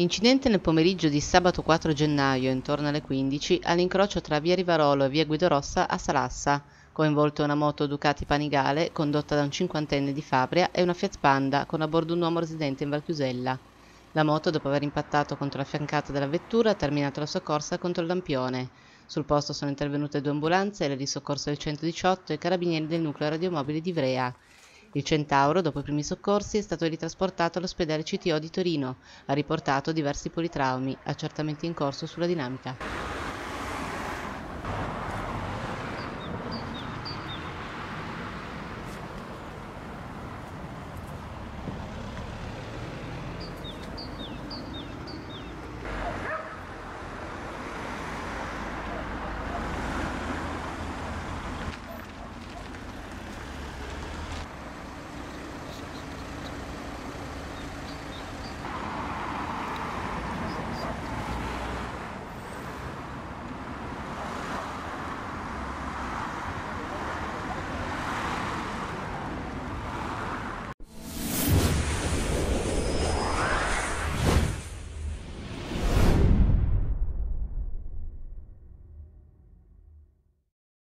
Incidente nel pomeriggio di sabato 4 gennaio, intorno alle 15, all'incrocio tra via Rivarolo e via Guido Rossa a Salassa. Coinvolto una moto Ducati Panigale condotta da un cinquantenne di Fabria e una Fiat Panda con a bordo un uomo residente in Valchiusella. La moto, dopo aver impattato contro la fiancata della vettura, ha terminato la sua corsa contro il lampione. Sul posto sono intervenute due ambulanze, le di soccorso del 118 e i carabinieri del nucleo radiomobile di Ivrea. Il Centauro, dopo i primi soccorsi, è stato ritrasportato all'ospedale CTO di Torino. Ha riportato diversi politraumi, accertamenti in corso sulla dinamica.